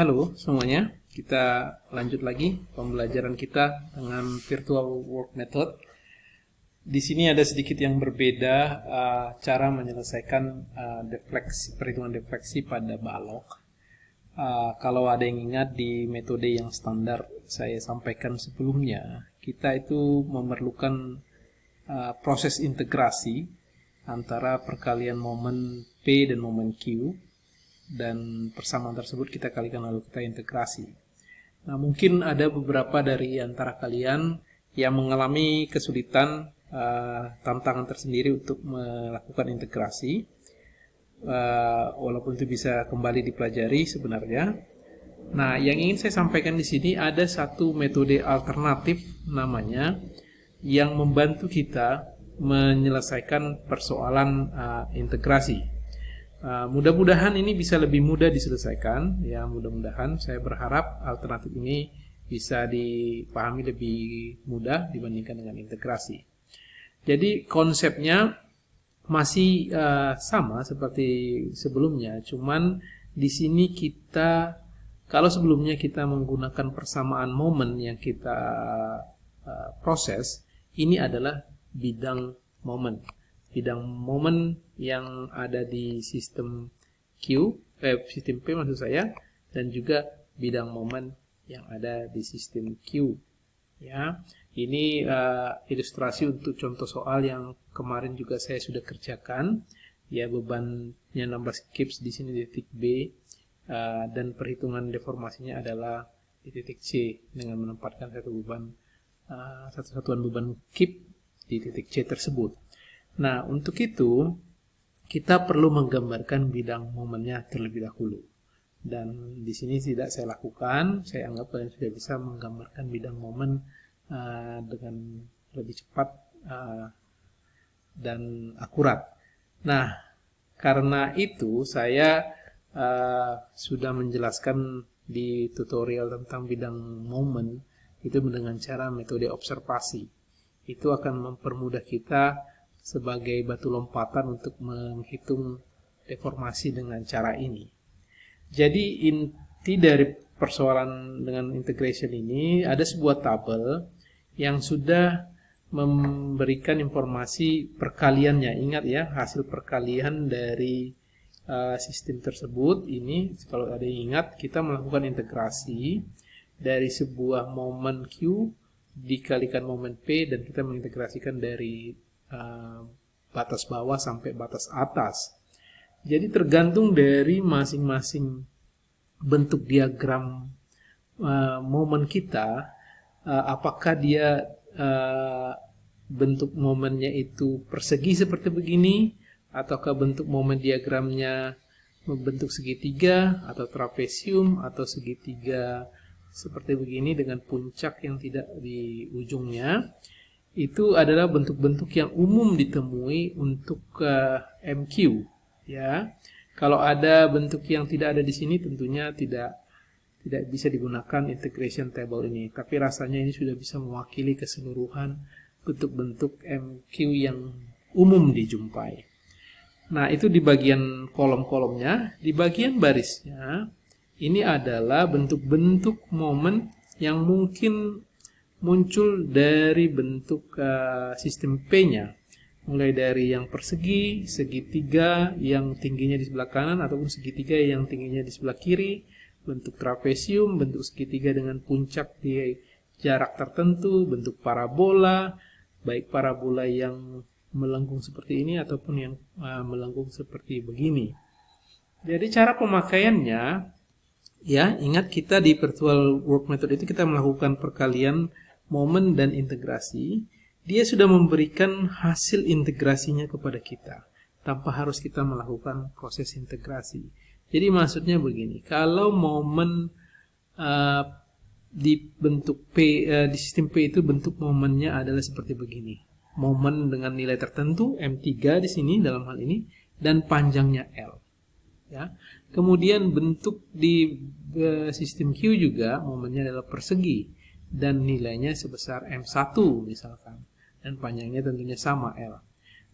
Halo semuanya, kita lanjut lagi pembelajaran kita dengan virtual work method. Di sini ada sedikit yang berbeda uh, cara menyelesaikan uh, defleksi, perhitungan defleksi pada balok. Uh, kalau ada yang ingat di metode yang standar saya sampaikan sebelumnya, kita itu memerlukan uh, proses integrasi antara perkalian momen P dan momen Q dan persamaan tersebut kita kalikan lalu kita integrasi. Nah, mungkin ada beberapa dari antara kalian yang mengalami kesulitan uh, tantangan tersendiri untuk melakukan integrasi. Uh, walaupun itu bisa kembali dipelajari sebenarnya. Nah, yang ingin saya sampaikan di sini ada satu metode alternatif namanya yang membantu kita menyelesaikan persoalan uh, integrasi. Eh, mudah-mudahan ini bisa lebih mudah diselesaikan. Ya, mudah-mudahan saya berharap alternatif ini bisa dipahami lebih mudah dibandingkan dengan integrasi. Jadi konsepnya masih uh, sama seperti sebelumnya, cuman di sini kita kalau sebelumnya kita menggunakan persamaan momen yang kita uh, proses, ini adalah bidang momen bidang momen yang ada di sistem Q, eh, sistem P maksud saya, dan juga bidang momen yang ada di sistem Q. Ya, ini uh, ilustrasi untuk contoh soal yang kemarin juga saya sudah kerjakan. Ya, bebannya nambah kips di sini di titik B uh, dan perhitungan deformasinya adalah di titik C dengan menempatkan satu beban uh, satu satuan beban kip di titik C tersebut. Nah, untuk itu kita perlu menggambarkan bidang momennya terlebih dahulu. Dan di sini tidak saya lakukan, saya anggap kalian sudah bisa menggambarkan bidang momen uh, dengan lebih cepat uh, dan akurat. Nah, karena itu saya uh, sudah menjelaskan di tutorial tentang bidang momen itu dengan cara metode observasi. Itu akan mempermudah kita sebagai batu lompatan untuk menghitung deformasi dengan cara ini. Jadi inti dari persoalan dengan integration ini ada sebuah tabel yang sudah memberikan informasi perkaliannya. Ingat ya, hasil perkalian dari uh, sistem tersebut ini kalau ada yang ingat kita melakukan integrasi dari sebuah momen Q dikalikan momen P dan kita mengintegrasikan dari Eh, batas bawah sampai batas atas. Jadi tergantung dari masing-masing bentuk diagram uh, momen kita, uh, apakah dia uh, bentuk momennya itu persegi seperti begini, ataukah bentuk momen diagramnya membentuk segitiga atau trapesium atau segitiga seperti begini dengan puncak yang tidak di ujungnya itu adalah bentuk-bentuk yang umum ditemui untuk uh, eh, MQ ya. Kalau ada bentuk yang tidak ada di sini tentunya tidak tidak bisa digunakan integration table ini, tapi rasanya ini sudah bisa mewakili keseluruhan bentuk-bentuk MQ yang umum dijumpai. Nah, itu di bagian kolom-kolomnya, di bagian barisnya ini adalah bentuk-bentuk momen yang mungkin muncul dari bentuk eh, sistem P-nya. Mulai dari yang persegi, segitiga yang tingginya di sebelah kanan, ataupun segitiga yang tingginya di sebelah kiri, bentuk trapesium, bentuk segitiga dengan puncak di jarak tertentu, bentuk parabola, baik parabola yang melengkung seperti ini ataupun yang eh, melengkung seperti begini. Jadi cara pemakaiannya ya ingat kita di virtual work method itu kita melakukan perkalian momen dan integrasi, dia sudah memberikan hasil integrasinya kepada kita tanpa harus kita melakukan proses integrasi. Jadi maksudnya begini, kalau momen uh, di bentuk P uh, di sistem P itu bentuk momennya adalah seperti begini. Momen dengan nilai tertentu M3 di sini dalam hal ini dan panjangnya L. Ya. Kemudian bentuk di uh, sistem Q juga momennya adalah persegi dan nilainya sebesar M1 misalkan. Dan panjangnya tentunya sama L.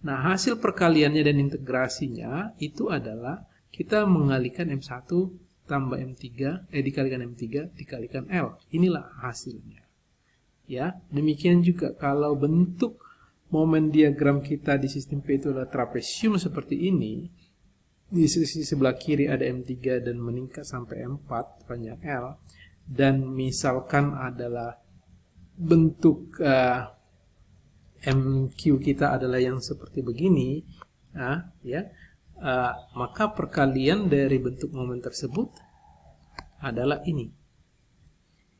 Nah, hasil perkaliannya dan integrasinya itu adalah kita mengalikan M1 tambah M3, eh dikalikan M3 dikalikan L. Inilah hasilnya. Ya, demikian juga kalau bentuk momen diagram kita di sistem P itu adalah trapesium seperti ini, di sisi sebelah kiri ada M3 dan meningkat sampai M4 panjang L, dan misalkan adalah bentuk uh, eh, MQ kita adalah yang seperti begini, uh, ya, uh, maka perkalian dari bentuk momen tersebut adalah ini,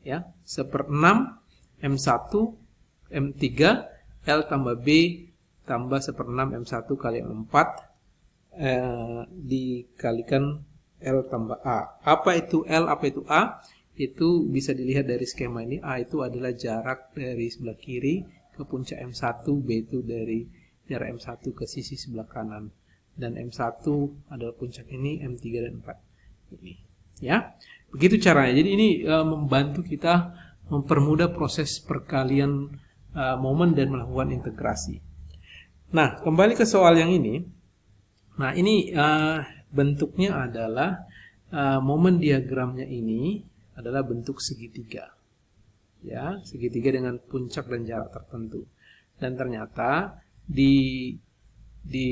ya, seper 6 M1 M3 L tambah B tambah seper 6 M1 kali M4 uh, eh, dikalikan L tambah A. Apa itu L, apa itu A? itu bisa dilihat dari skema ini A itu adalah jarak dari sebelah kiri ke puncak M1, B itu dari jarak M1 ke sisi sebelah kanan dan M1 adalah puncak ini M3 dan 4 ini ya begitu caranya jadi ini uh, membantu kita mempermudah proses perkalian uh, momen dan melakukan integrasi nah kembali ke soal yang ini nah ini uh, bentuknya adalah uh, momen diagramnya ini adalah bentuk segitiga. Ya, segitiga dengan puncak dan jarak tertentu. Dan ternyata di di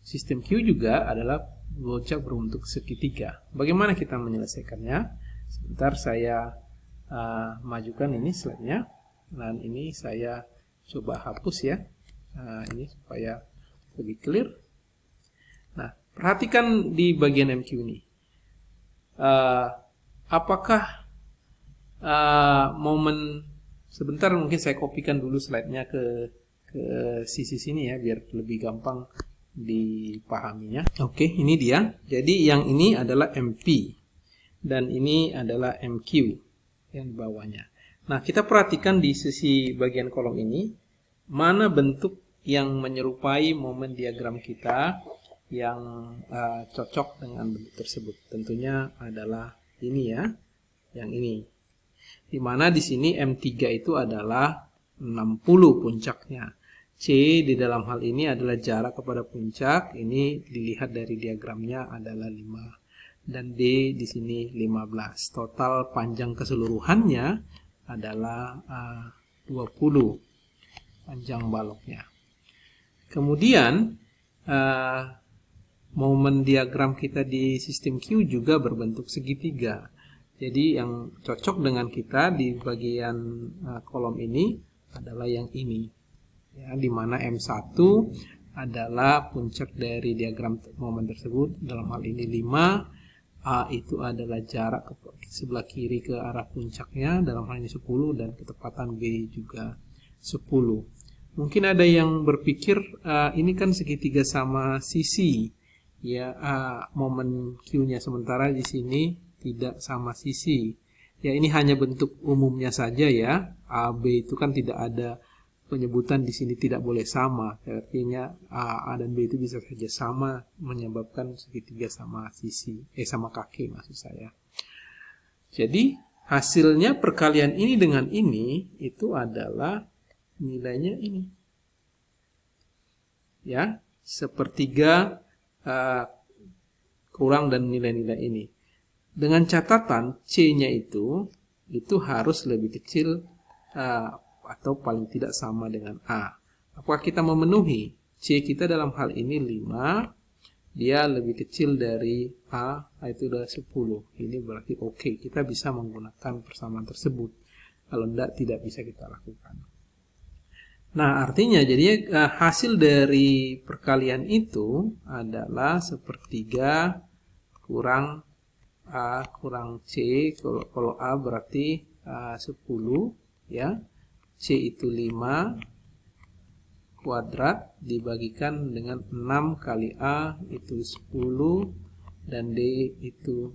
sistem Q juga adalah bocah berbentuk segitiga. Bagaimana kita menyelesaikannya? Sebentar saya uh, majukan ini slide-nya. Dan ini saya coba hapus ya. Nah, ini supaya lebih clear. Nah, perhatikan di bagian MQ ini. Uh, apakah uh, momen sebentar mungkin saya kopikan dulu slide-nya ke ke sisi sini ya biar lebih gampang dipahaminya. Oke, okay, ini dia. Jadi yang ini adalah MP dan ini adalah MQ yang di bawahnya. Nah, kita perhatikan di sisi bagian kolom ini mana bentuk yang menyerupai momen diagram kita yang uh, cocok dengan bentuk tersebut. Tentunya adalah ini ya, yang ini. Dimana di sini M3 itu adalah 60 puncaknya. C di dalam hal ini adalah jarak kepada puncak. Ini dilihat dari diagramnya adalah 5. Dan D di sini 15. Total panjang keseluruhannya adalah eh, uh, 20 panjang baloknya. Kemudian uh, momen diagram kita di sistem Q juga berbentuk segitiga. Jadi yang cocok dengan kita di bagian eh, kolom ini adalah yang ini. Ya, di mana M1 adalah puncak dari diagram momen tersebut. Dalam hal ini 5, A itu adalah jarak ke sebelah kiri ke arah puncaknya, dalam hal ini 10, dan ketepatan B juga 10. Mungkin ada yang berpikir, uh, ini kan segitiga sama sisi ya uh, momen Q-nya sementara di sini tidak sama sisi. Ya ini hanya bentuk umumnya saja ya. AB itu kan tidak ada penyebutan di sini tidak boleh sama. Artinya A, A dan B itu bisa saja sama menyebabkan segitiga sama sisi eh sama kaki maksud saya. Jadi hasilnya perkalian ini dengan ini itu adalah nilainya ini. Ya, sepertiga Eh, kurang dan nilai-nilai ini. Dengan catatan C-nya itu itu harus lebih kecil uh, atau paling tidak sama dengan A. Apakah kita memenuhi C kita dalam hal ini 5, dia lebih kecil dari A, itu adalah 10. Ini berarti oke, okay, kita bisa menggunakan persamaan tersebut. Kalau tidak, tidak bisa kita lakukan. Nah, artinya jadi uh, hasil dari perkalian itu adalah sepertiga kurang A kurang C. Kalau, kalau A berarti uh, 10, ya. C itu 5 kuadrat dibagikan dengan 6 kali A itu 10 dan D itu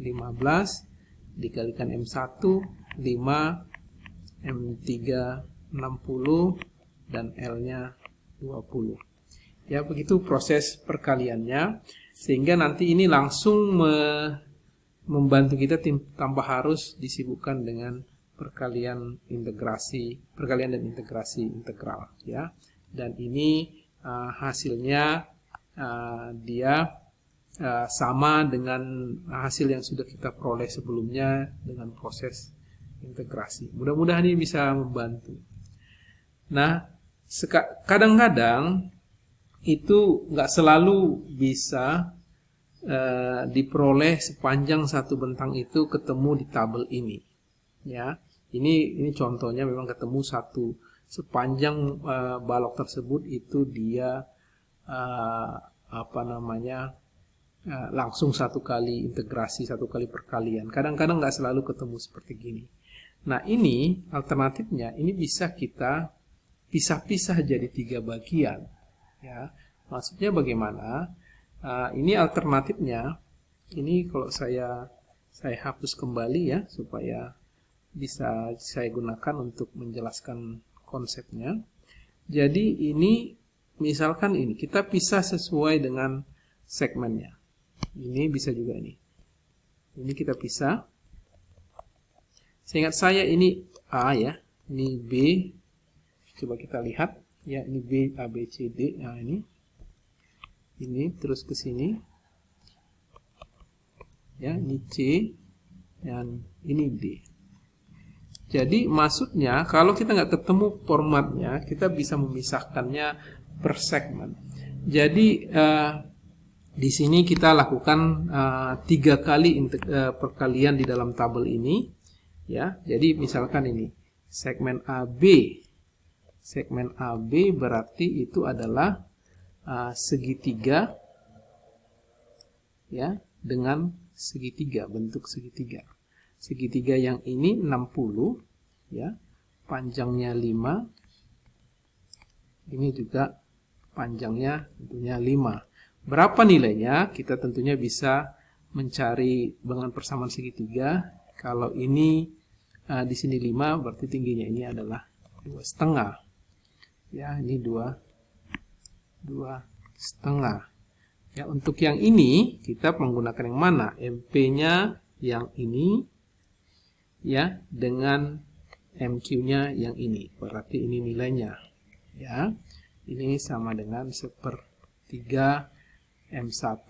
15 dikalikan M1 5 M3 60 dan L-nya 20. Ya, begitu proses perkaliannya sehingga nanti ini langsung me membantu kita tanpa harus disibukkan dengan perkalian integrasi, perkalian dan integrasi integral ya. Dan ini uh, hasilnya uh, dia uh, sama dengan hasil yang sudah kita peroleh sebelumnya dengan proses integrasi. Mudah-mudahan ini bisa membantu. Nah, kadang-kadang itu nggak selalu bisa uh, diperoleh sepanjang satu bentang itu ketemu di tabel ini ya ini ini contohnya memang ketemu satu sepanjang uh, balok tersebut itu dia uh, apa namanya uh, langsung satu kali integrasi satu kali perkalian kadang-kadang nggak selalu ketemu seperti gini nah ini alternatifnya ini bisa kita pisah-pisah jadi tiga bagian. Ya, maksudnya bagaimana? Uh, ini alternatifnya. Ini kalau saya saya hapus kembali ya supaya bisa saya gunakan untuk menjelaskan konsepnya. Jadi ini misalkan ini kita pisah sesuai dengan segmennya. Ini bisa juga ini. Ini kita pisah. Seingat saya ini A ya, ini B, coba kita lihat ya ini B A B C D nah ini ini terus ke sini ya ini C dan ini D jadi maksudnya kalau kita nggak ketemu formatnya kita bisa memisahkannya per segmen jadi eh, di sini kita lakukan eh, tiga kali uh, perkalian di dalam tabel ini ya jadi misalkan ini segmen AB Segmen AB berarti itu adalah uh, segitiga ya dengan segitiga, bentuk segitiga. Segitiga yang ini 60 ya, panjangnya 5. Ini juga panjangnya tentunya 5. Berapa nilainya? Kita tentunya bisa mencari dengan persamaan segitiga. Kalau ini uh, di sini 5, berarti tingginya ini adalah dua setengah ya ini dua dua setengah ya untuk yang ini kita menggunakan yang mana MP-nya yang ini ya dengan MQ-nya yang ini berarti ini nilainya ya ini sama dengan sepertiga M1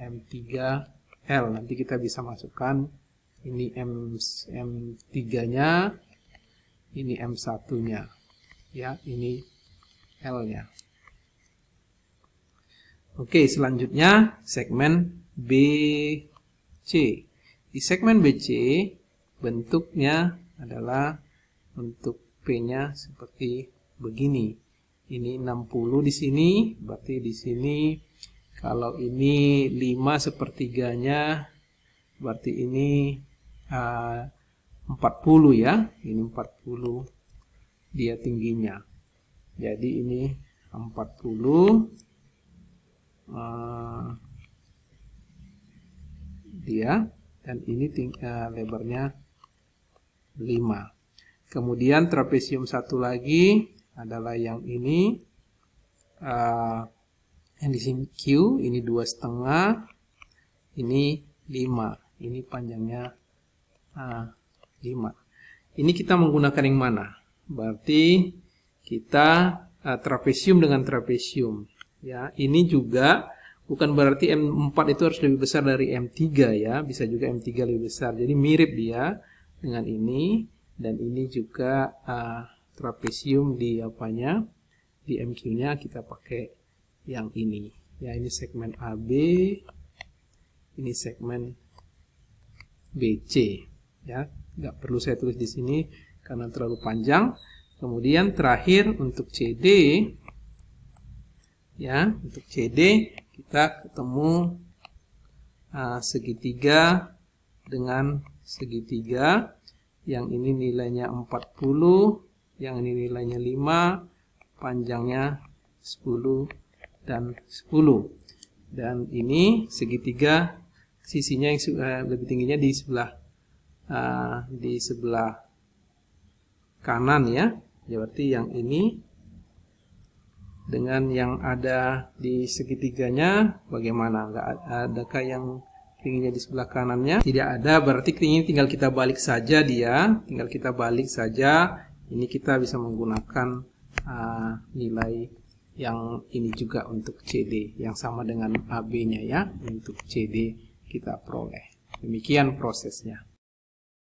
M3 L nanti kita bisa masukkan ini M M3 nya ini M1 nya ya ini L-nya. Oke, selanjutnya segmen BC. Di segmen BC bentuknya adalah untuk P-nya seperti begini. Ini 60 di sini, berarti di sini kalau ini 5 sepertiganya, berarti ini ah, uh, 40 ya. Ini 40 dia tingginya. Jadi ini 40 uh, eh, dia dan ini ting uh, lebarnya 5. Kemudian trapesium satu lagi adalah yang ini uh, yang di sini Q ini dua setengah ini 5 ini panjangnya uh, 5 ini kita menggunakan yang mana Berarti kita uh, trapesium dengan trapesium. Ya, ini juga bukan berarti M4 itu harus lebih besar dari M3 ya, bisa juga M3 lebih besar. Jadi mirip dia dengan ini dan ini juga uh, trapesium di apanya? Di MQ-nya kita pakai yang ini. Ya, ini segmen AB, ini segmen BC ya nggak perlu saya tulis di sini karena terlalu panjang. Kemudian terakhir untuk CD ya, untuk CD kita ketemu uh, segitiga dengan segitiga. Yang ini nilainya 40, yang ini nilainya 5, panjangnya 10 dan 10. Dan ini segitiga sisinya yang eh, lebih tingginya di sebelah uh, di sebelah kanan ya. jadi ya, berarti yang ini dengan yang ada di segitiganya bagaimana? Enggak adakah yang tingginya di sebelah kanannya? Tidak ada, berarti ini tinggal kita balik saja dia, tinggal kita balik saja. Ini kita bisa menggunakan uh, nilai yang ini juga untuk CD yang sama dengan AB-nya ya untuk CD kita peroleh. Demikian prosesnya.